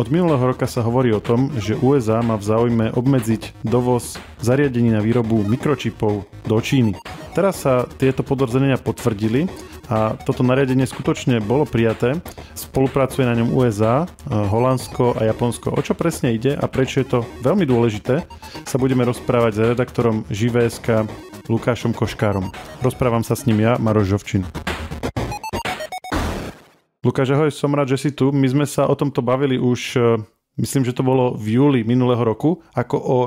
Od minulého roka sa hovorí o tom, že USA má v záujme obmedziť dovoz zariadení na výrobu mikročipov do Číny. Teraz sa tieto podozrenia potvrdili a toto nariadenie skutočne bolo prijaté. Spolupracuje na ňom USA, e, Holandsko a Japonsko. O čo presne ide a prečo je to veľmi dôležité, sa budeme rozprávať s redaktorom Živé.sk Lukášom Koškárom. Rozprávam sa s ním ja, Maroš Žovčin. Lukáš, ahoj, som rád, že si tu. My sme sa o tomto bavili už, eh, myslím, že to bolo v júli minulého roku, ako o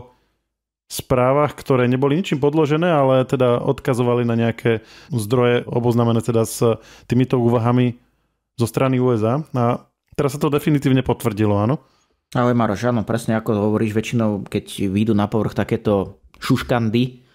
správach, ktoré neboli ničím podložené, ale teda odkazovali na nejaké zdroje oboznamené teda s týmito úvahami zo strany USA. A teraz sa to definitívne potvrdilo, áno? Ale Maroš, áno, presne ako hovoríš, väčšinou keď výjdu na povrch takéto šuškandy,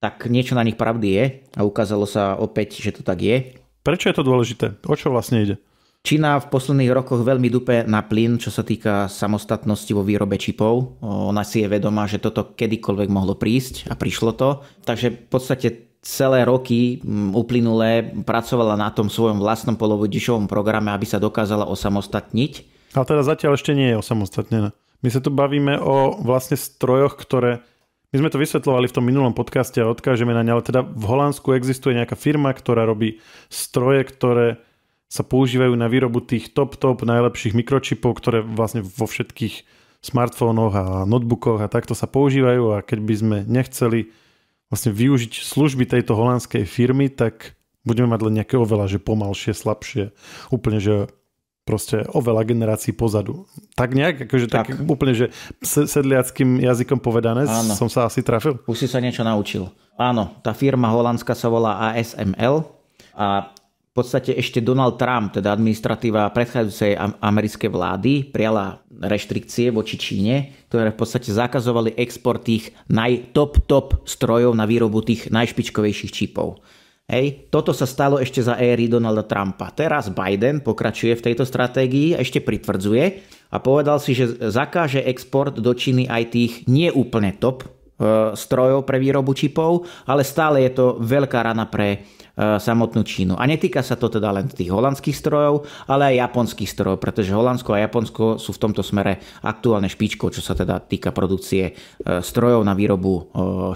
tak niečo na nich pravdy je a ukázalo sa opäť, že to tak je. Prečo je to dôležité? O čo vlastne ide? Čína v posledných rokoch veľmi dupe na plyn, čo sa týka samostatnosti vo výrobe čipov. Ona si je vedomá, že toto kedykoľvek mohlo prísť a prišlo to. Takže v podstate celé roky mm, uplynulé pracovala na tom svojom vlastnom polovodičovom programe, aby sa dokázala osamostatniť. A teda zatiaľ ešte nie je osamostatnená. My sa tu bavíme o vlastne strojoch, ktoré... My sme to vysvetľovali v tom minulom podcaste a odkážeme na ne, ale teda v Holandsku existuje nejaká firma, ktorá robí stroje, ktoré sa používajú na výrobu tých top-top najlepších mikročipov, ktoré vlastne vo všetkých smartfónoch a notebookoch a takto sa používajú a keď by sme nechceli vlastne využiť služby tejto holandskej firmy, tak budeme mať len nejaké oveľa, že pomalšie, slabšie, úplne, že proste oveľa generácií pozadu. Tak nejak, akože tak, tak úplne, že sedliackým jazykom povedané Áno. som sa asi trafil. Už si sa niečo naučil. Áno, tá firma holandská sa volá ASML a v podstate ešte Donald Trump, teda administratíva predchádzajúcej americkej vlády, prijala reštrikcie voči Číne, ktoré v podstate zakazovali export tých najtop top strojov na výrobu tých najšpičkovejších čipov. Hej, toto sa stalo ešte za éry Donalda Trumpa. Teraz Biden pokračuje v tejto stratégii, ešte pritvrdzuje a povedal si, že zakáže export do Číny aj tých neúplne top e, strojov pre výrobu čipov, ale stále je to veľká rana pre E, samotnú Čínu. A netýka sa to teda len tých holandských strojov, ale aj japonských strojov, pretože Holandsko a Japonsko sú v tomto smere aktuálne špičkou, čo sa teda týka produkcie e, strojov na výrobu e,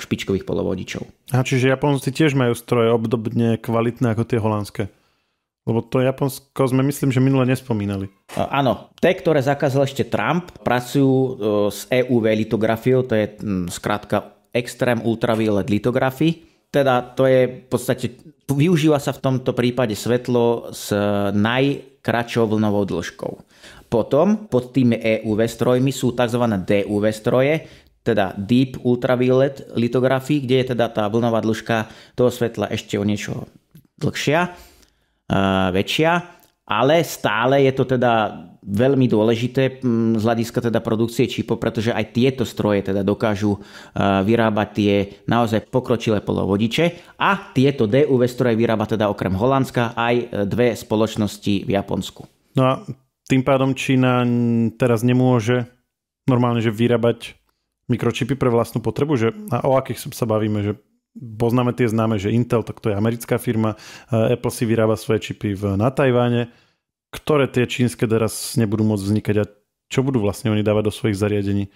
špičkových polovodičov. A čiže Japonci tiež majú stroje obdobne kvalitné ako tie holandské? Lebo to Japonsko sme myslím, že minule nespomínali. Áno, tie, ktoré zakázal ešte Trump, pracujú s EUV litografiou, to je skrátka extrém ultraviolet litografii teda to je v podstate, využíva sa v tomto prípade svetlo s e, najkračou vlnovou dĺžkou. Potom pod tými EUV strojmi sú tzv. DUV stroje, teda Deep Ultraviolet litografii, kde je teda tá vlnová dĺžka toho svetla ešte o niečo dlhšia, e, väčšia, ale stále je to teda veľmi dôležité mm, z hľadiska teda produkcie čipov, pretože aj tieto stroje teda dokážu e, vyrábať tie naozaj pokročilé polovodiče a tieto DUV stroje vyrába teda okrem Holandska aj e, dve spoločnosti v Japonsku. No a tým pádom Čína teraz nemôže normálne, že vyrábať mikročipy pre vlastnú potrebu, že a o akých sa bavíme, že poznáme tie známe, že Intel, tak to je americká firma, e, Apple si vyrába svoje čipy v, na Tajváne, ktoré tie čínske teraz nebudú môcť vznikať a čo budú vlastne oni dávať do svojich zariadení.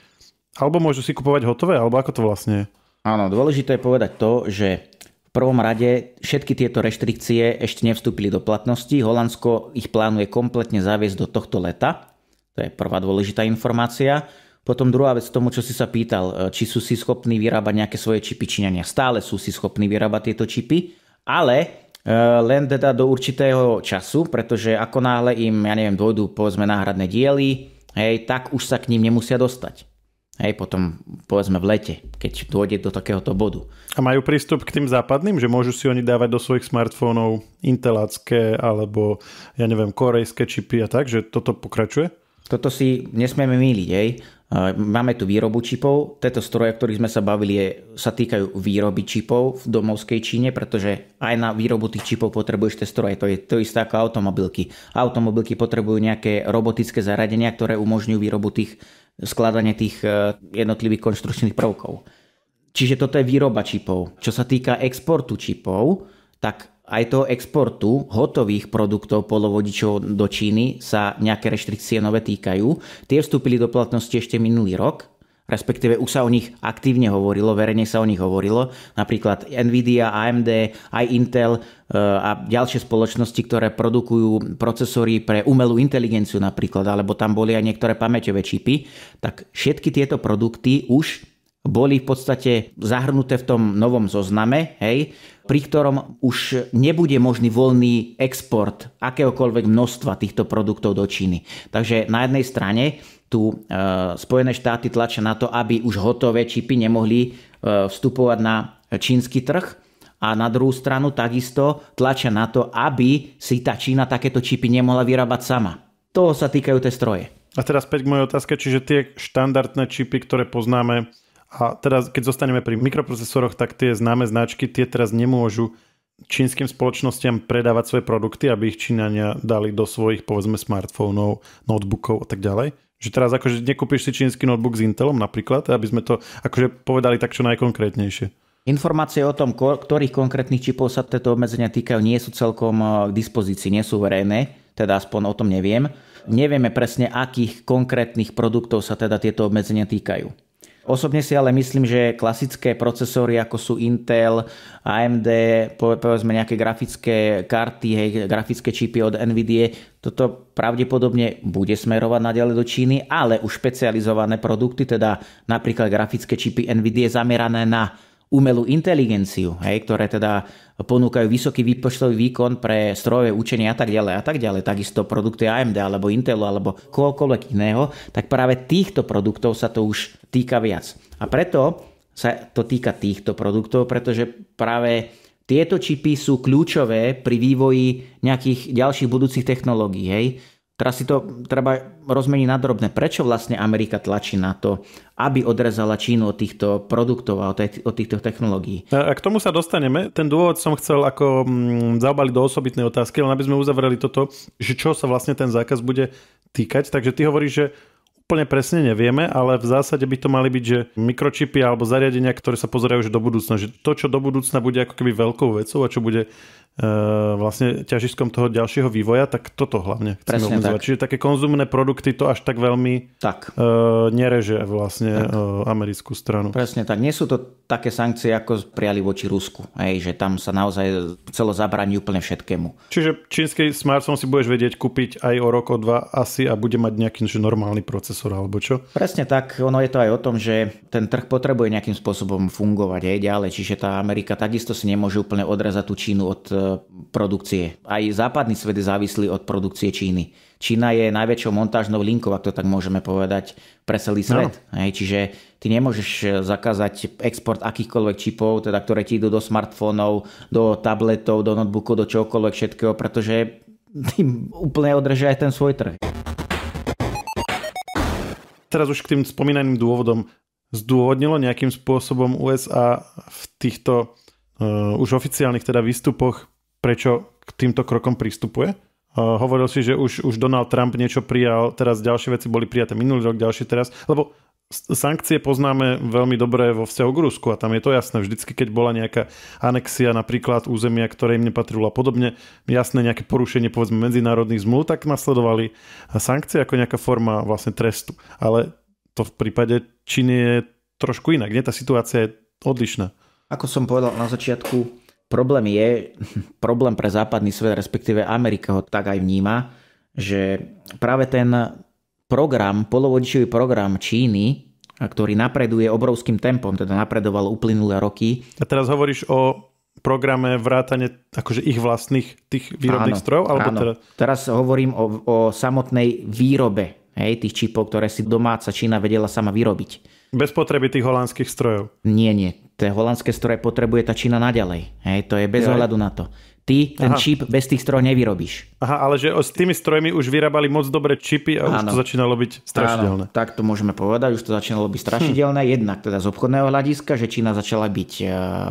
Alebo môžu si kupovať hotové, alebo ako to vlastne je? Áno, dôležité je povedať to, že v prvom rade všetky tieto reštrikcie ešte nevstúpili do platnosti. Holandsko ich plánuje kompletne zaviesť do tohto leta. To je prvá dôležitá informácia. Potom druhá vec tomu, čo si sa pýtal, e, či sú si schopní vyrábať nejaké svoje čipy Číňania. Stále sú si schopní vyrábať tieto čipy, ale Eh, len teda do určitého času, pretože ako náhle im, ja neviem, dôjdu povedzme náhradné diely, hej, tak už sa k ním nemusia dostať. Hej, potom povedzme v lete, keď dôjde do takéhoto bodu. A majú prístup k tým západným, že môžu si oni dávať do svojich smartfónov intelácké alebo ja neviem, korejské čipy a tak, že toto pokračuje? Toto si nesmieme míliť, hej. Eh, máme tu výrobu čipov. Tieto stroje, o ktorých sme sa bavili, sa týkajú výroby čipov v domovskej Číne, pretože aj na výrobu tých čipov potrebuješ tie stroje. To je to isté ako automobilky. Automobilky potrebujú nejaké robotické zaradenia, ktoré umožňujú výrobu tých, skladanie tých eh, jednotlivých konštrukčných prvkov. Čiže toto je výroba čipov. Čo sa týka exportu čipov, tak aj toho exportu hotových produktov polovodičov do Číny sa nejaké reštrikcie nové týkajú. Tie vstúpili do platnosti ešte minulý rok, respektíve už sa o nich aktívne hovorilo, verejne sa o nich hovorilo. Napríklad Nvidia, AMD, aj Intel eh, a ďalšie spoločnosti, ktoré produkujú procesory pre umelú inteligenciu napríklad, alebo tam boli aj niektoré pamäťové čipy, tak všetky tieto produkty už boli v podstate zahrnuté v tom novom zozname, hej, pri ktorom už nebude možný voľný export akéhokoľvek množstva týchto produktov do Číny. Takže na jednej strane tu e, Spojené štáty tlačia na to, aby už hotové čipy nemohli e, vstupovať na čínsky trh a na druhú stranu takisto tlačia na to, aby si tá Čína takéto čipy nemohla vyrábať sama. Toho sa týkajú tie stroje. A teraz späť k mojej otázke, čiže tie štandardné čipy, ktoré poznáme a teraz, keď zostaneme pri mikroprocesoroch, tak tie známe značky, tie teraz nemôžu čínskym spoločnostiam predávať svoje produkty, aby ich Číňania dali do svojich, povedzme, smartfónov, notebookov a tak ďalej. Že teraz akože nekúpiš si čínsky notebook s Intelom napríklad, aby sme to akože povedali tak čo najkonkrétnejšie. Informácie o tom, ktorých konkrétnych čipov sa tieto obmedzenia týkajú, nie sú celkom eh, k dispozícii, nie sú verejné, teda aspoň o tom neviem. Nevieme presne, akých konkrétnych produktov sa teda tieto obmedzenia týkajú. Osobne si ale myslím, že klasické procesory ako sú Intel, AMD, povedzme nejaké grafické karty, hej, grafické čipy od NVIDIA, toto pravdepodobne bude smerovať naďalej do Číny, ale už špecializované produkty, teda napríklad grafické čipy NVIDIA zamerané na umelú inteligenciu, hej, ktoré teda ponúkajú vysoký výpočtový výkon pre strojové učenia a tak ďalej a tak ďalej, takisto produkty AMD alebo Intelu alebo kohokoľvek iného, tak práve týchto produktov sa to už týka viac. A preto sa to týka týchto produktov, pretože práve tieto čipy sú kľúčové pri vývoji nejakých ďalších budúcich technológií. Hej. Teraz si to treba rozmeniť na drobné. Prečo vlastne Amerika tlačí na to, aby odrezala Čínu od týchto produktov a od týchto technológií? A k tomu sa dostaneme. Ten dôvod som chcel ako mm, zaobaliť do osobitnej otázky, len aby sme uzavreli toto, že čo sa vlastne ten zákaz bude týkať. Takže ty hovoríš, že úplne presne nevieme, ale v zásade by to mali byť, že mikročipy alebo zariadenia, ktoré sa pozerajú už do budúcna, že to, čo do budúcna bude ako keby veľkou vecou a čo bude Eh, vlastne ťažiskom toho ďalšieho vývoja, tak toto hlavne chceme Presne obmedzovať. Tak. Čiže také konzumné produkty to až tak veľmi tak. Eh, nereže vlastne tak. Eh, americkú stranu. Presne tak. Nie sú to také sankcie, ako prijali voči Rusku. Hej, že tam sa naozaj celo zabraní úplne všetkému. Čiže čínsky smartphone si budeš vedieť kúpiť aj o rok, o dva asi a bude mať nejaký normálny procesor alebo čo? Presne tak. Ono je to aj o tom, že ten trh potrebuje nejakým spôsobom fungovať aj ďalej. Čiže tá Amerika takisto si nemôže úplne odrezať tú Čínu od produkcie. Aj západný svet je závislý od produkcie Číny. Čína je najväčšou montážnou linkou, ak to tak môžeme povedať, pre celý svet. No. Hej, čiže ty nemôžeš eh, zakázať export akýchkoľvek čipov, teda, ktoré ti idú do smartfónov, do tabletov, do notebookov, do čokoľvek všetkého, pretože tým úplne održia aj ten svoj trh. Teraz už k tým spomínaným dôvodom zdôvodnilo nejakým spôsobom USA v týchto uh, už oficiálnych teda výstupoch prečo k týmto krokom pristupuje. Uh, hovoril si, že už, už Donald Trump niečo prijal, teraz ďalšie veci boli prijaté minulý rok, ďalšie teraz, lebo sankcie poznáme veľmi dobre vo vzťahu k Rusku a tam je to jasné. Vždycky, keď bola nejaká anexia napríklad územia, ktoré im nepatrilo a podobne, jasné nejaké porušenie povedzme medzinárodných zmluv, tak nasledovali sankcie ako nejaká forma vlastne trestu. Ale to v prípade Číny je trošku inak. Nie? Tá situácia je odlišná. Ako som povedal na začiatku, Problém je, problém pre západný svet, respektíve Amerika ho tak aj vníma, že práve ten program, polovodičový program Číny, ktorý napreduje obrovským tempom, teda napredoval uplynulé roky. A teraz hovoríš o programe vrátane akože ich vlastných tých výrobných áno, strojov? Alebo áno. Teraz... teraz hovorím o, o samotnej výrobe hej, tých čipov, ktoré si domáca Čína vedela sama vyrobiť. Bez potreby tých holandských strojov? Nie, nie to holandské, stroje potrebuje tá Čína naďalej. Hej, to je bez ohľadu na to. Ty ten Aha. čip bez tých strojov nevyrobíš. Aha, ale že s tými strojmi už vyrábali moc dobré čipy a už to začínalo byť strašidelné. Ano, tak to môžeme povedať, už to začínalo byť strašidelné. Hm. Jednak teda z obchodného hľadiska, že Čína začala byť e,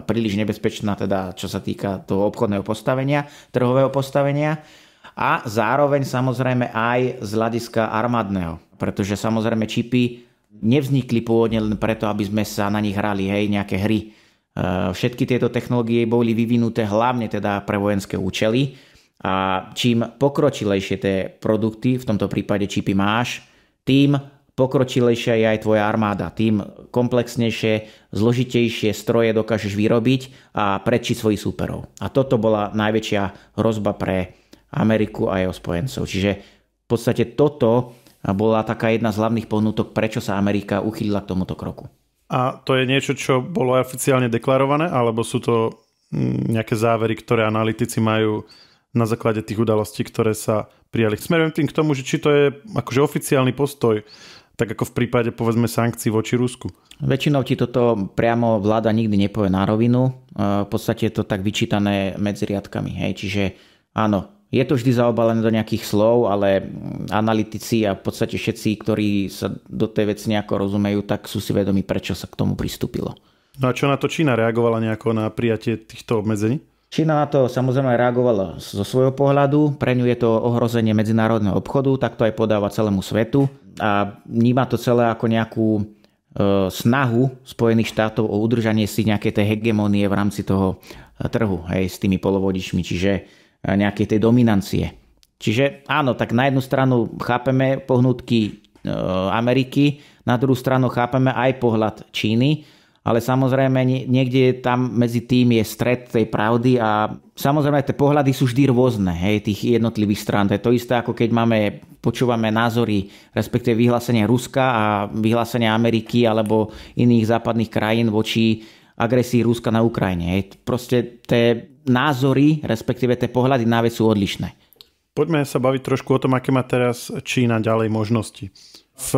príliš nebezpečná, teda čo sa týka toho obchodného postavenia, trhového postavenia a zároveň samozrejme aj z hľadiska armádneho, pretože samozrejme čipy nevznikli pôvodne len preto, aby sme sa na nich hrali hej, nejaké hry. E, všetky tieto technológie boli vyvinuté hlavne teda pre vojenské účely a čím pokročilejšie tie produkty, v tomto prípade čipy máš, tým pokročilejšia je aj tvoja armáda, tým komplexnejšie, zložitejšie stroje dokážeš vyrobiť a predčiť svojich súperov. A toto bola najväčšia hrozba pre Ameriku a jeho spojencov. Čiže v podstate toto a bola taká jedna z hlavných pohnutok, prečo sa Amerika uchýlila k tomuto kroku. A to je niečo, čo bolo oficiálne deklarované, alebo sú to mm, nejaké závery, ktoré analytici majú na základe tých udalostí, ktoré sa prijali. Smerujem tým k tomu, že či to je akože oficiálny postoj, tak ako v prípade povedzme sankcií voči Rusku. Väčšinou ti toto priamo vláda nikdy nepovie na rovinu. E, v podstate je to tak vyčítané medzi riadkami. Hej. Čiže áno, je to vždy zaobalené do nejakých slov, ale analytici a v podstate všetci, ktorí sa do tej veci nejako rozumejú, tak sú si vedomi, prečo sa k tomu pristúpilo. No a čo na to Čína reagovala nejako na prijatie týchto obmedzení? Čína na to samozrejme reagovala zo svojho pohľadu, pre ňu je to ohrozenie medzinárodného obchodu, tak to aj podáva celému svetu a vníma to celé ako nejakú e, snahu Spojených štátov o udržanie si nejakej tej hegemonie v rámci toho e, trhu hej, s tými polovodičmi. Čiže E, nejakej tej dominancie. Čiže áno, tak na jednu stranu chápeme pohnutky e, Ameriky, na druhú stranu chápeme aj pohľad Číny, ale samozrejme niekde tam medzi tým je stred tej pravdy a samozrejme tie pohľady sú vždy rôzne hej, tých jednotlivých strán. To je to isté, ako keď máme, počúvame názory, respektíve vyhlásenie Ruska a vyhlásenie Ameriky alebo iných západných krajín voči agresii Ruska na Ukrajine. Proste tie názory, respektíve tie pohľady na vec sú odlišné. Poďme sa baviť trošku o tom, aké má teraz Čína ďalej možnosti. V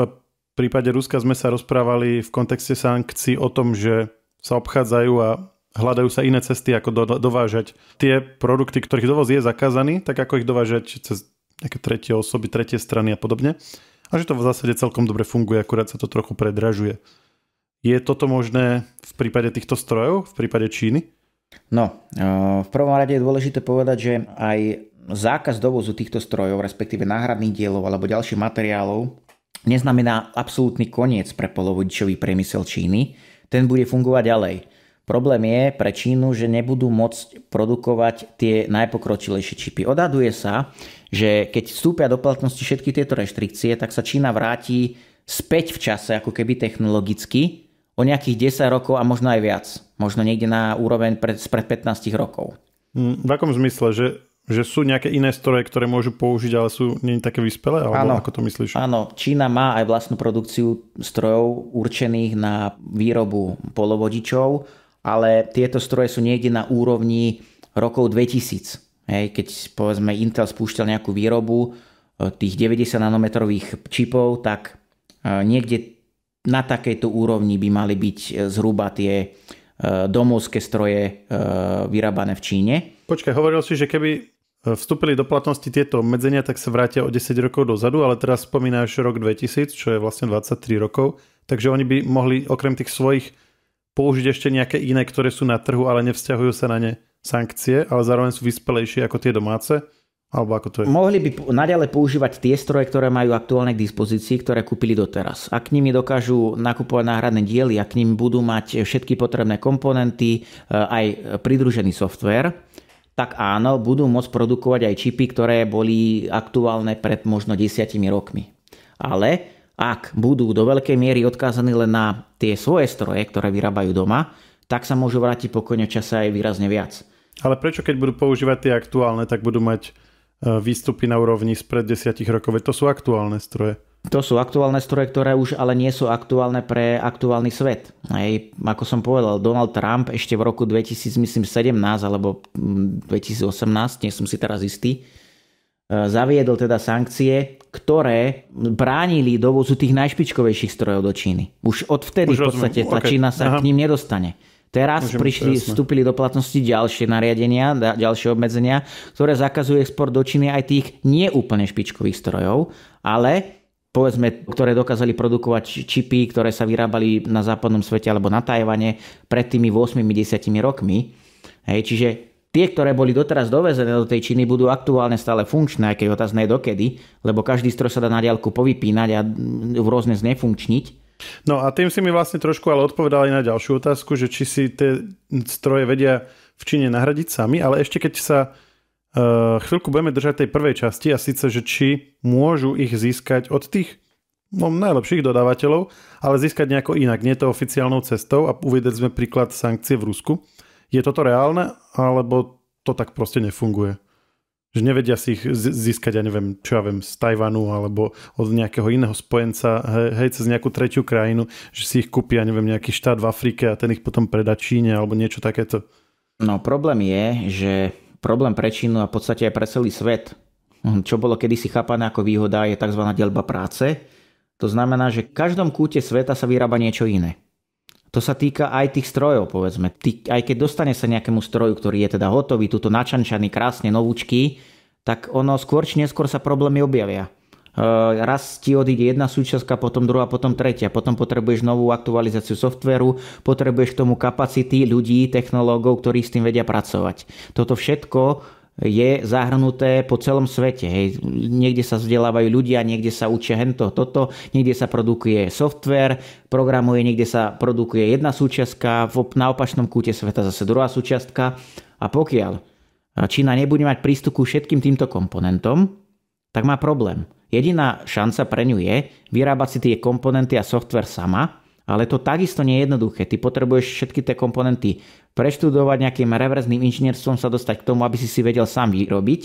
prípade Ruska sme sa rozprávali v kontexte sankcií o tom, že sa obchádzajú a hľadajú sa iné cesty, ako do, dovážať tie produkty, ktorých dovoz je zakázaný, tak ako ich dovážať cez nejaké tretie osoby, tretie strany a podobne. A že to v zásade celkom dobre funguje, akurát sa to trochu predražuje. Je toto možné v prípade týchto strojov, v prípade Číny? No, eh, v prvom rade je dôležité povedať, že aj zákaz dovozu týchto strojov, respektíve náhradných dielov alebo ďalších materiálov, neznamená absolútny koniec pre polovodičový priemysel Číny. Ten bude fungovať ďalej. Problém je pre Čínu, že nebudú môcť produkovať tie najpokročilejšie čipy. Odhaduje sa, že keď vstúpia do platnosti všetky tieto reštrikcie, tak sa Čína vráti späť v čase, ako keby technologicky, o nejakých 10 rokov a možno aj viac. Možno niekde na úroveň pred, spred 15 rokov. Mm, v akom zmysle? Že, že sú nejaké iné stroje, ktoré môžu použiť, ale sú nie také vyspelé? Alebo áno, ako to myslíš? Áno, Čína má aj vlastnú produkciu strojov určených na výrobu polovodičov, ale tieto stroje sú niekde na úrovni rokov 2000. Hej, keď povedzme Intel spúšťal nejakú výrobu eh, tých 90 nanometrových čipov, tak eh, niekde na takejto úrovni by mali byť e, zhruba tie e, domovské stroje e, vyrábané v Číne. Počkaj, hovoril si, že keby vstúpili do platnosti tieto obmedzenia, tak sa vrátia o 10 rokov dozadu, ale teraz spomínaš rok 2000, čo je vlastne 23 rokov, takže oni by mohli okrem tých svojich použiť ešte nejaké iné, ktoré sú na trhu, ale nevzťahujú sa na ne sankcie, ale zároveň sú vyspelejšie ako tie domáce alebo ako to je? Mohli by naďalej používať tie stroje, ktoré majú aktuálne k dispozícii, ktoré kúpili doteraz. Ak nimi dokážu nakupovať náhradné diely, ak ním budú mať všetky potrebné komponenty, e, aj pridružený software, tak áno, budú môcť produkovať aj čipy, ktoré boli aktuálne pred možno desiatimi rokmi. Ale ak budú do veľkej miery odkázaní len na tie svoje stroje, ktoré vyrábajú doma, tak sa môžu vrátiť pokojne čase aj výrazne viac. Ale prečo keď budú používať tie aktuálne, tak budú mať E, výstupy na úrovni spred desiatich rokov. To sú aktuálne stroje. To sú aktuálne stroje, ktoré už ale nie sú aktuálne pre aktuálny svet. Hej, ako som povedal, Donald Trump ešte v roku 2017 alebo 2018, mm, nie som si teraz istý, e, zaviedol teda sankcie, ktoré bránili dovozu tých najšpičkovejších strojov do Číny. Už odvtedy Už v podstate rozumiem. tá okay. Čína sa Aha. k ním nedostane. Teraz Môžem, prišli, jasné. vstúpili do platnosti ďalšie nariadenia, ďalšie obmedzenia, ktoré zakazujú export do Číny aj tých neúplne špičkových strojov, ale povedzme, ktoré dokázali produkovať čipy, ktoré sa vyrábali na západnom svete alebo na Tajvane pred tými 8-10 rokmi. Hej, čiže tie, ktoré boli doteraz dovezené do tej Číny, budú aktuálne stále funkčné, aj keď otázne je dokedy, lebo každý stroj sa dá na diálku povypínať a rôzne znefunkčniť. No a tým si mi vlastne trošku ale odpovedal aj na ďalšiu otázku, že či si tie stroje vedia v Číne nahradiť sami, ale ešte keď sa uh, chvíľku budeme držať tej prvej časti a síce, že či môžu ich získať od tých no, najlepších dodávateľov, ale získať nejako inak, nie to oficiálnou cestou a uvedeť sme príklad sankcie v Rusku. Je toto reálne, alebo to tak proste nefunguje? že nevedia si ich získať, ja neviem, čo ja viem, z Tajvanu alebo od nejakého iného spojenca, hej, cez nejakú tretiu krajinu, že si ich kúpia, ja neviem, nejaký štát v Afrike a ten ich potom predá Číne alebo niečo takéto. No problém je, že problém pre Čínu a v podstate aj pre celý svet, hm, čo bolo kedysi chápané ako výhoda, je tzv. delba práce. To znamená, že v každom kúte sveta sa vyrába niečo iné. To sa týka aj tých strojov, povedzme. Ty, aj keď dostane sa nejakému stroju, ktorý je teda hotový, túto načančaný, krásne, novúčky, tak ono skôr či neskôr sa problémy objavia. Uh, raz ti odíde jedna súčasťka, potom druhá, potom tretia. Potom potrebuješ novú aktualizáciu softveru, potrebuješ k tomu kapacity ľudí, technológov, ktorí s tým vedia pracovať. Toto všetko je zahrnuté po celom svete. Hej. Niekde sa vzdelávajú ľudia, niekde sa učia hento, toto, niekde sa produkuje software, programuje, niekde sa produkuje jedna súčiastka, na opačnom kúte sveta zase druhá súčiastka. A pokiaľ Čína nebude mať prístup ku všetkým týmto komponentom, tak má problém. Jediná šanca pre ňu je vyrábať si tie komponenty a software sama, ale to takisto nie je jednoduché. Ty potrebuješ všetky tie komponenty preštudovať nejakým reverzným inžinierstvom, sa dostať k tomu, aby si si vedel sám vyrobiť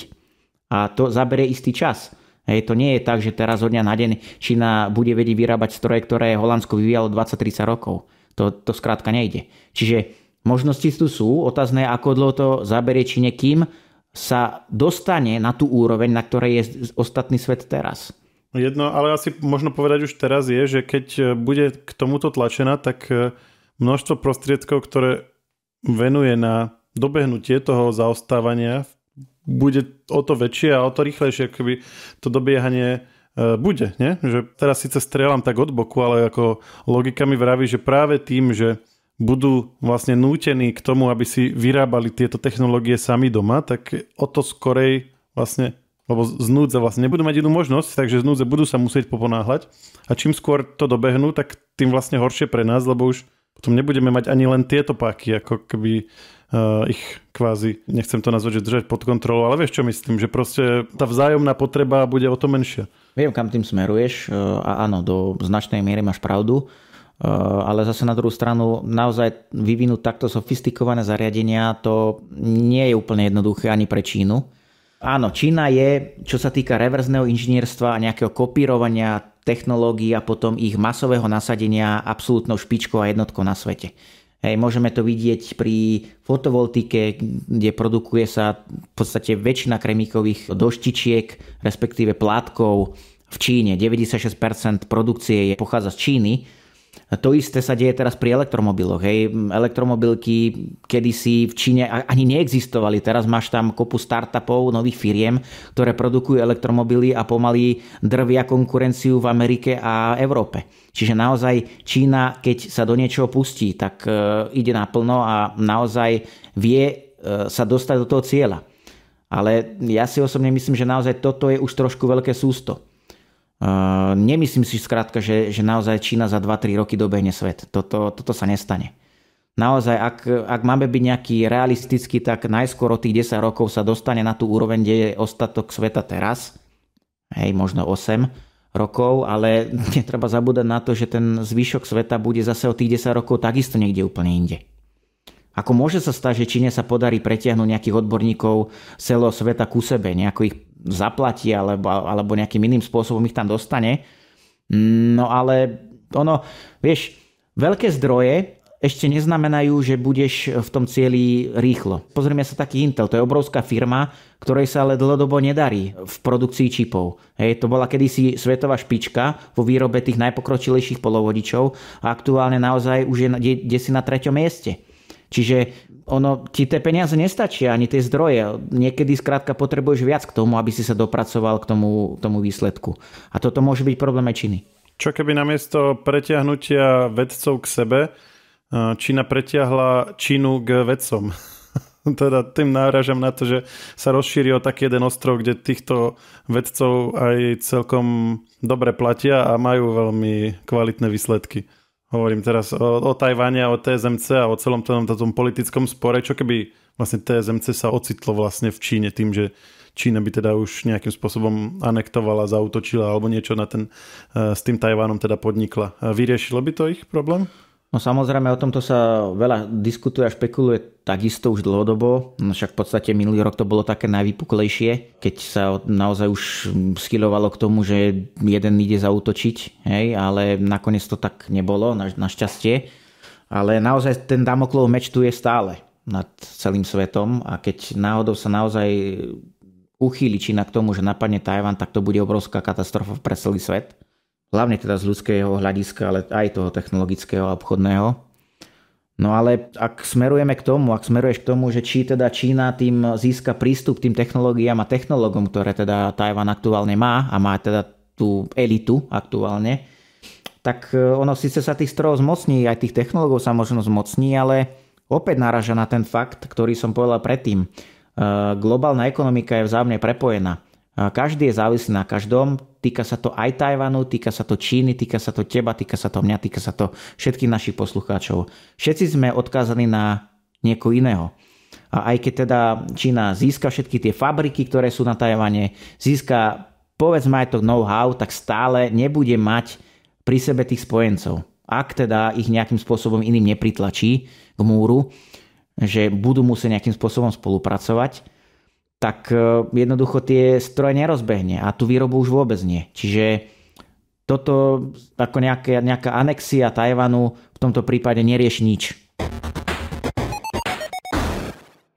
a to zabere istý čas. Hej, to nie je tak, že teraz od dňa na deň Čína bude vedieť vyrábať stroje, ktoré Holandsko vyvíjalo 20-30 rokov. To, to skrátka nejde. Čiže možnosti tu sú, otázne ako dlho to zaberie Číne, kým sa dostane na tú úroveň, na ktorej je ostatný svet teraz. Jedno, ale asi možno povedať už teraz je, že keď e, bude k tomuto tlačená, tak e, množstvo prostriedkov, ktoré venuje na dobehnutie toho zaostávania, bude o to väčšie a o to rýchlejšie, keby to dobiehanie e, bude. Nie? Že teraz síce strelám tak od boku, ale ako logika mi vraví, že práve tým, že budú vlastne nútení k tomu, aby si vyrábali tieto technológie sami doma, tak o to skorej vlastne lebo z núdze vlastne nebudú mať inú možnosť, takže z núdze budú sa musieť poponáhľať a čím skôr to dobehnú, tak tým vlastne horšie pre nás, lebo už potom nebudeme mať ani len tieto páky, ako keby uh, ich kvázi, nechcem to nazvať, že držať pod kontrolou, ale vieš čo myslím, že proste tá vzájomná potreba bude o to menšia. Viem, kam tým smeruješ eh, a áno, do značnej miery máš pravdu, eh, ale zase na druhú stranu naozaj vyvinúť takto sofistikované zariadenia, to nie je úplne jednoduché ani pre Čínu Áno, Čína je, čo sa týka reverzného inžinierstva a nejakého kopírovania technológií a potom ich masového nasadenia absolútnou špičkou a jednotkou na svete. Hej, môžeme to vidieť pri fotovoltike, kde produkuje sa v podstate väčšina kremíkových doštičiek, respektíve plátkov v Číne. 96% produkcie je, pochádza z Číny to isté sa deje teraz pri elektromobiloch. Hej. Elektromobilky kedysi v Číne ani neexistovali. Teraz máš tam kopu startupov, nových firiem, ktoré produkujú elektromobily a pomaly drvia konkurenciu v Amerike a Európe. Čiže naozaj Čína, keď sa do niečoho pustí, tak e, ide naplno a naozaj vie e, sa dostať do toho cieľa. Ale ja si osobne myslím, že naozaj toto je už trošku veľké sústo Eh, nemyslím si skrátka, že, že naozaj Čína za 2-3 roky dobehne svet. Toto, toto sa nestane. Naozaj, ak, ak máme byť nejaký realistický, tak najskôr od tých 10 rokov sa dostane na tú úroveň, kde je ostatok sveta teraz. Hej, možno 8 rokov, ale netreba zabúdať na to, že ten zvyšok sveta bude zase o tých 10 rokov takisto niekde úplne inde. Ako môže sa stať, že Číne sa podarí pretiahnuť nejakých odborníkov celého sveta ku sebe, nejako ich zaplatí alebo, alebo nejakým iným spôsobom ich tam dostane. No ale ono, vieš, veľké zdroje ešte neznamenajú, že budeš v tom cieli rýchlo. Pozrieme sa taký Intel, to je obrovská firma, ktorej sa ale dlhodobo nedarí v produkcii čipov. Hej, to bola kedysi svetová špička vo výrobe tých najpokročilejších polovodičov a aktuálne naozaj už je, je, si na treťom mieste. Čiže ono ti tie peniaze nestačia, ani tie zdroje. Niekedy skrátka potrebuješ viac k tomu, aby si sa dopracoval k tomu, tomu výsledku. A toto môže byť problém aj Číny. Čo keby namiesto pretiahnutia vedcov k sebe, eh, Čína pretiahla Čínu k vedcom? teda tým náražam na to, že sa rozšíril taký jeden ostrov, kde týchto vedcov aj celkom dobre platia a majú veľmi kvalitné výsledky. Hovorím teraz o, o Tajvane a o TSMC a o celom tom, tom politickom spore, čo keby vlastne TSMC sa ocitlo vlastne v Číne tým, že Čína by teda už nejakým spôsobom anektovala, zautočila alebo niečo na ten, eh, s tým Tajvánom teda podnikla. Vyriešilo by to ich problém? No samozrejme, o tomto sa veľa diskutuje a špekuluje takisto už dlhodobo. No však v podstate minulý rok to bolo také najvypuklejšie, keď sa naozaj už schylovalo k tomu, že jeden ide zautočiť, hej, ale nakoniec to tak nebolo, na, našťastie. Ale naozaj ten Damoklov meč tu je stále nad celým svetom a keď náhodou sa naozaj uchýli Čína k tomu, že napadne Tajvan, tak to bude obrovská katastrofa pre celý svet hlavne teda z ľudského hľadiska, ale aj toho technologického a obchodného. No ale ak smerujeme k tomu, ak smeruješ k tomu, že či teda Čína tým získa prístup tým technológiám a technológom, ktoré teda Tajván aktuálne má a má teda tú elitu aktuálne, tak e, ono síce sa tých strojov zmocní, aj tých technológov sa možno zmocní, ale opäť naraža na ten fakt, ktorý som povedal predtým. E, globálna ekonomika je vzájomne prepojená. Každý je závislý na každom. Týka sa to aj Tajvanu, týka sa to Číny, týka sa to teba, týka sa to mňa, týka sa to všetkých našich poslucháčov. Všetci sme odkázaní na niekoho iného. A aj keď teda Čína získa všetky tie fabriky, ktoré sú na Tajvane, získa povedzme aj to know-how, tak stále nebude mať pri sebe tých spojencov. Ak teda ich nejakým spôsobom iným nepritlačí k múru, že budú musieť nejakým spôsobom spolupracovať, tak e, jednoducho tie stroje nerozbehne a tú výrobu už vôbec nie. Čiže toto ako nejaké, nejaká anexia Tajvanu v tomto prípade nerieši nič.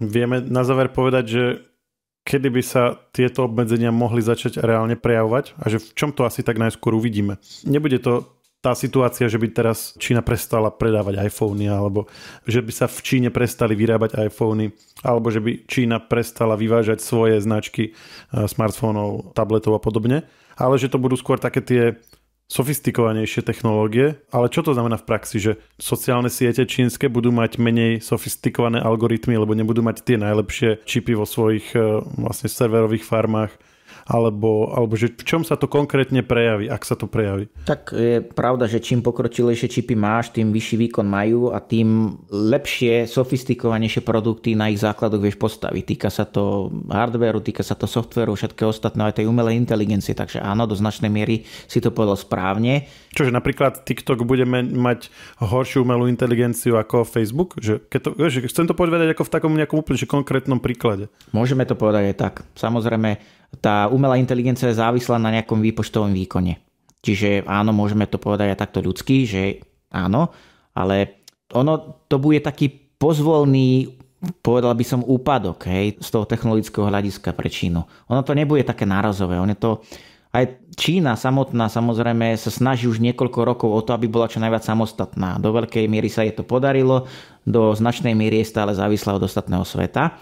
Vieme na záver povedať, že kedy by sa tieto obmedzenia mohli začať reálne prejavovať a že v čom to asi tak najskôr uvidíme. Nebude to tá situácia, že by teraz Čína prestala predávať iPhony, alebo že by sa v Číne prestali vyrábať iPhony, alebo že by Čína prestala vyvážať svoje značky eh, smartfónov, tabletov a podobne, ale že to budú skôr také tie sofistikovanejšie technológie. Ale čo to znamená v praxi, že sociálne siete čínske budú mať menej sofistikované algoritmy, lebo nebudú mať tie najlepšie čipy vo svojich eh, vlastne serverových farmách alebo, alebo že v čom sa to konkrétne prejaví, ak sa to prejaví? Tak je pravda, že čím pokročilejšie čipy máš, tým vyšší výkon majú a tým lepšie, sofistikovanejšie produkty na ich základoch vieš postaviť. Týka sa to hardwareu, týka sa to softwareu, všetkého ostatného, aj tej umelej inteligencie. Takže áno, do značnej miery si to povedal správne. Čože napríklad TikTok bude mať horšiu umelú inteligenciu ako Facebook? Že, keď to, že chcem to povedať ako v takom nejakom úplne konkrétnom príklade. Môžeme to povedať aj tak. Samozrejme, tá umelá inteligencia je závislá na nejakom výpočtovom výkone. Čiže áno, môžeme to povedať aj takto ľudský že áno, ale ono to bude taký pozvolný povedal by som úpadok hej, z toho technologického hľadiska pre Čínu. Ono to nebude také nárazové. Ono to, aj Čína samotná samozrejme sa snaží už niekoľko rokov o to, aby bola čo najviac samostatná. Do veľkej miery sa je to podarilo, do značnej miery je stále závislá od ostatného sveta.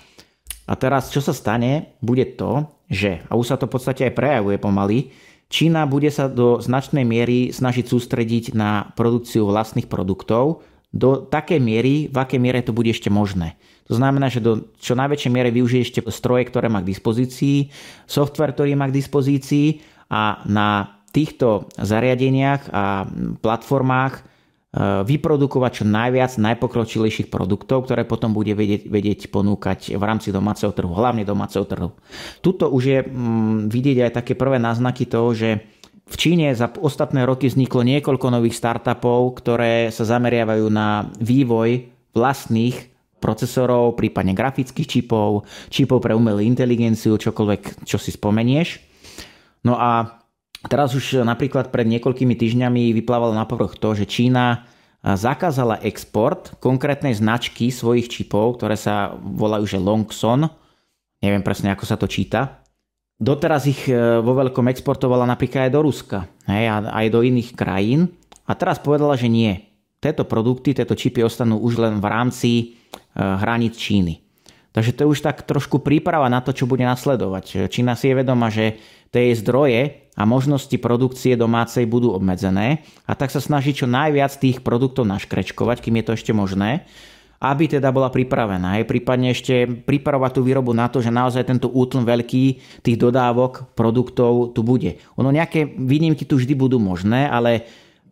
A teraz, čo sa stane, bude to, že, a už sa to v podstate aj prejavuje pomaly, Čína bude sa do značnej miery snažiť sústrediť na produkciu vlastných produktov do takej miery, v akej miere to bude ešte možné. To znamená, že do čo najväčšej miere využije ešte stroje, ktoré má k dispozícii, software, ktorý má k dispozícii a na týchto zariadeniach a platformách E, vyprodukovať čo najviac najpokročilejších produktov, ktoré potom bude vedieť, vedieť ponúkať v rámci domáceho trhu, hlavne domáceho trhu. Tuto už je mm, vidieť aj také prvé náznaky toho, že v Číne za ostatné roky vzniklo niekoľko nových startupov, ktoré sa zameriavajú na vývoj vlastných procesorov, prípadne grafických čipov, čipov pre umelú inteligenciu, čokoľvek, čo si spomenieš. No a Teraz už eh, napríklad pred niekoľkými týždňami vyplávalo na povrch to, že Čína eh, zakázala export konkrétnej značky svojich čipov, ktoré sa volajú že Longson, neviem presne ako sa to číta. Doteraz ich eh, vo veľkom exportovala napríklad aj do Ruska, hej, aj do iných krajín. A teraz povedala, že nie. Tieto produkty, tieto čipy ostanú už len v rámci hraníc Číny. Takže to je už tak trošku príprava na to, čo bude nasledovať. Čína si je vedoma, že tie jej zdroje a možnosti produkcie domácej budú obmedzené a tak sa snaží čo najviac tých produktov naškrečkovať, kým je to ešte možné, aby teda bola pripravená. Je prípadne ešte pripravovať tú výrobu na to, že naozaj tento útln veľký tých dodávok produktov tu bude. Ono nejaké výnimky tu vždy budú možné, ale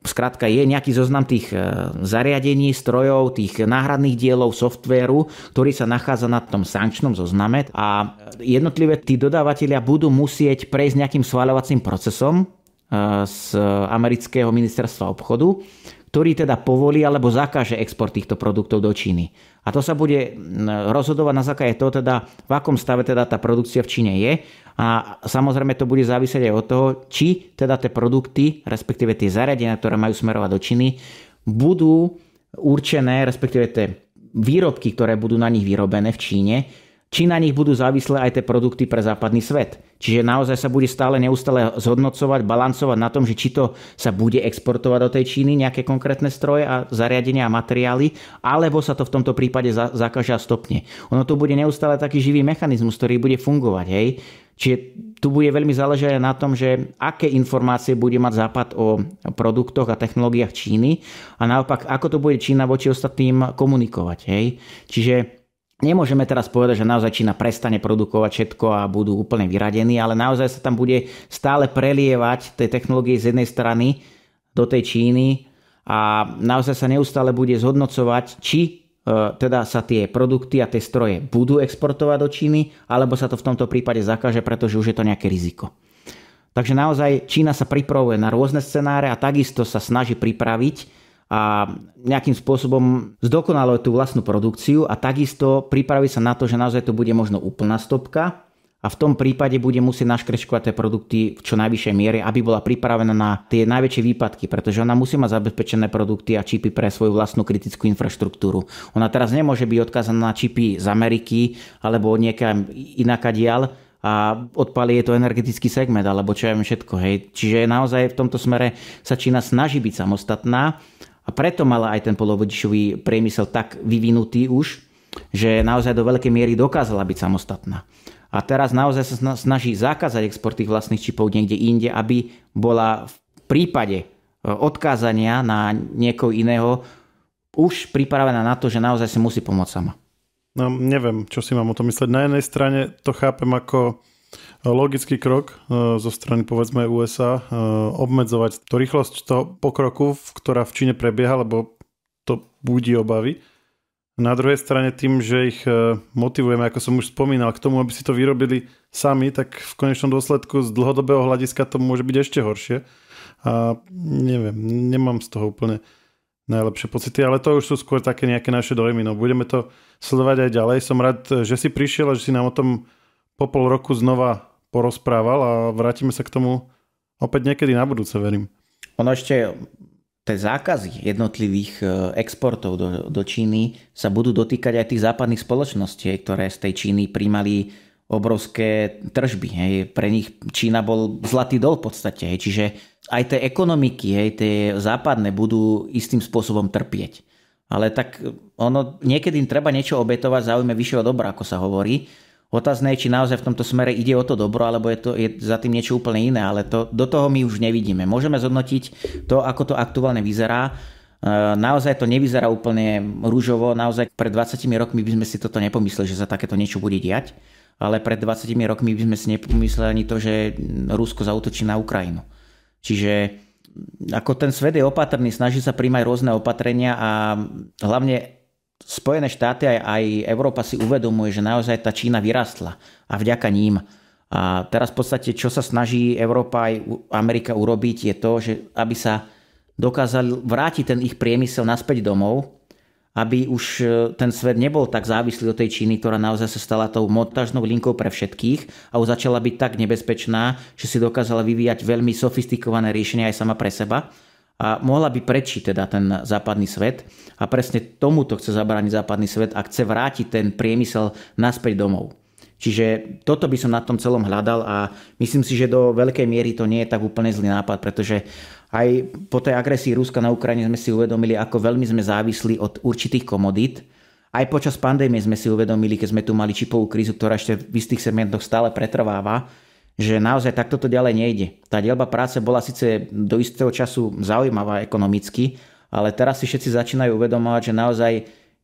Skrátka je nejaký zoznam tých e, zariadení, strojov, tých náhradných dielov, softvéru, ktorý sa nachádza na tom sankčnom zozname a jednotlivé tí dodávateľia budú musieť prejsť nejakým schváľovacím procesom e, z amerického ministerstva obchodu, ktorý teda povolí alebo zakáže export týchto produktov do Číny. A to sa bude rozhodovať na základe toho, teda, v akom stave teda tá produkcia v Číne je. A samozrejme to bude závisieť aj od toho, či teda tie produkty, respektíve tie zariadenia, ktoré majú smerovať do Číny, budú určené, respektíve tie výrobky, ktoré budú na nich vyrobené v Číne, či na nich budú závislé aj tie produkty pre západný svet. Čiže naozaj sa bude stále neustále zhodnocovať, balancovať na tom, že či to sa bude exportovať do tej Číny nejaké konkrétne stroje a zariadenia a materiály, alebo sa to v tomto prípade zakažia stopne. Ono tu bude neustále taký živý mechanizmus, ktorý bude fungovať. Hej? Čiže tu bude veľmi záležať na tom, že aké informácie bude mať Západ o produktoch a technológiách Číny a naopak, ako to bude Čína voči ostatným komunikovať. Hej? Čiže Nemôžeme teraz povedať, že naozaj Čína prestane produkovať všetko a budú úplne vyradení, ale naozaj sa tam bude stále prelievať tej technológie z jednej strany do tej Číny a naozaj sa neustále bude zhodnocovať, či e, teda sa tie produkty a tie stroje budú exportovať do Číny, alebo sa to v tomto prípade zakaže, pretože už je to nejaké riziko. Takže naozaj Čína sa pripravuje na rôzne scenáre a takisto sa snaží pripraviť a nejakým spôsobom zdokonaluje tú vlastnú produkciu a takisto pripraví sa na to, že naozaj to bude možno úplná stopka a v tom prípade bude musieť naškreškovať tie produkty v čo najvyššej miere, aby bola pripravená na tie najväčšie výpadky, pretože ona musí mať zabezpečené produkty a čipy pre svoju vlastnú kritickú infraštruktúru. Ona teraz nemôže byť odkázaná na čipy z Ameriky alebo niekam inaká dial, a odpali je to energetický segment, alebo čo ja viem všetko. Hej. Čiže naozaj v tomto smere sa Čína snaží byť samostatná a preto mala aj ten polovodičový priemysel tak vyvinutý už, že naozaj do veľkej miery dokázala byť samostatná. A teraz naozaj sa snaží zakázať export tých vlastných čipov niekde inde, aby bola v prípade e, odkázania na niekoho iného už pripravená na to, že naozaj si musí pomôcť sama. No, neviem, čo si mám o tom mysleť. Na jednej strane to chápem ako logický krok e, zo strany povedzme USA e, obmedzovať tú rýchlosť toho pokroku, ktorá v Číne prebieha, lebo to budí obavy. Na druhej strane tým, že ich e, motivujeme, ako som už spomínal, k tomu, aby si to vyrobili sami, tak v konečnom dôsledku z dlhodobého hľadiska to môže byť ešte horšie. A neviem, nemám z toho úplne najlepšie pocity, ale to už sú skôr také nejaké naše dojmy. No budeme to sledovať aj ďalej. Som rád, že si prišiel a že si nám o tom po pol roku znova porozprával a vrátime sa k tomu opäť niekedy na budúce, verím. Ono ešte, tie zákazy jednotlivých e, exportov do, do Číny sa budú dotýkať aj tých západných spoločností, ktoré z tej Číny príjmali obrovské tržby. Hej. Pre nich Čína bol zlatý dol v podstate. Hej. Čiže aj tie ekonomiky, hej, tie západné budú istým spôsobom trpieť. Ale tak e, ono, niekedy im treba niečo obetovať záujme vyššieho dobra, ako sa hovorí. Otázne je, či naozaj v tomto smere ide o to dobro, alebo je, to, je za tým niečo úplne iné, ale to, do toho my už nevidíme. Môžeme zhodnotiť to, ako to aktuálne vyzerá. E, naozaj to nevyzerá úplne rúžovo, naozaj pred 20 rokmi by sme si toto nepomysleli, že sa takéto niečo bude diať, ale pred 20 rokmi by sme si nepomysleli ani to, že Rusko zautočí na Ukrajinu. Čiže ako ten svet je opatrný, snaží sa príjmať rôzne opatrenia a hlavne Spojené štáty aj, aj Európa si uvedomuje, že naozaj tá Čína vyrastla a vďaka ním. A teraz v podstate, čo sa snaží Európa aj Amerika urobiť, je to, že aby sa dokázali vrátiť ten ich priemysel naspäť domov, aby už e, ten svet nebol tak závislý od tej Číny, ktorá naozaj sa stala tou montážnou linkou pre všetkých a už začala byť tak nebezpečná, že si dokázala vyvíjať veľmi sofistikované riešenia aj sama pre seba a mohla by prečiť teda ten západný svet a presne tomuto chce zabrániť západný svet a chce vrátiť ten priemysel naspäť domov. Čiže toto by som na tom celom hľadal a myslím si, že do veľkej miery to nie je tak úplne zlý nápad, pretože aj po tej agresii Ruska na Ukrajine sme si uvedomili, ako veľmi sme závisli od určitých komodít. Aj počas pandémie sme si uvedomili, keď sme tu mali čipovú krízu, ktorá ešte v istých segmentoch stále pretrváva, že naozaj takto to ďalej nejde. Tá dielba práce bola síce do istého času zaujímavá ekonomicky, ale teraz si všetci začínajú uvedomovať, že naozaj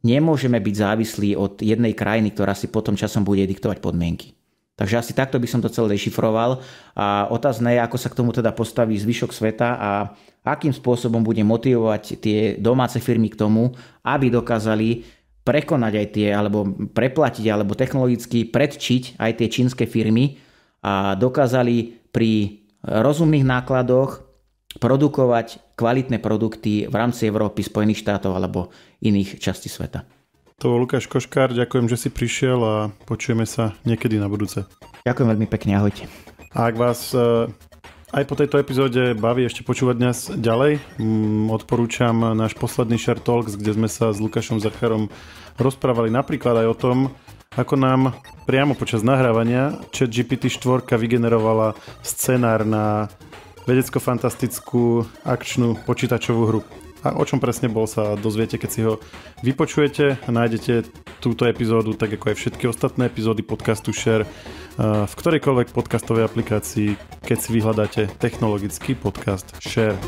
nemôžeme byť závislí od jednej krajiny, ktorá si potom časom bude diktovať podmienky. Takže asi takto by som to celé dešifroval a otázne je, ako sa k tomu teda postaví zvyšok sveta a akým spôsobom bude motivovať tie domáce firmy k tomu, aby dokázali prekonať aj tie, alebo preplatiť, alebo technologicky predčiť aj tie čínske firmy, a dokázali pri rozumných nákladoch produkovať kvalitné produkty v rámci Európy, Spojených štátov alebo iných častí sveta. To bol Lukáš Koškár, ďakujem, že si prišiel a počujeme sa niekedy na budúce. Ďakujem veľmi pekne, ahojte. A ak vás eh, aj po tejto epizóde baví ešte počúvať dnes ďalej. Mm, odporúčam náš posledný Share Talks, kde sme sa s Lukášom Zacharom rozprávali napríklad aj o tom, ako nám priamo počas nahrávania chat GPT 4 vygenerovala scenár na vedecko-fantastickú akčnú počítačovú hru. A o čom presne bol sa dozviete, keď si ho vypočujete a nájdete túto epizódu, tak ako aj všetky ostatné epizódy podcastu Share eh, v ktorejkoľvek podcastovej aplikácii, keď si vyhľadáte technologický podcast Share.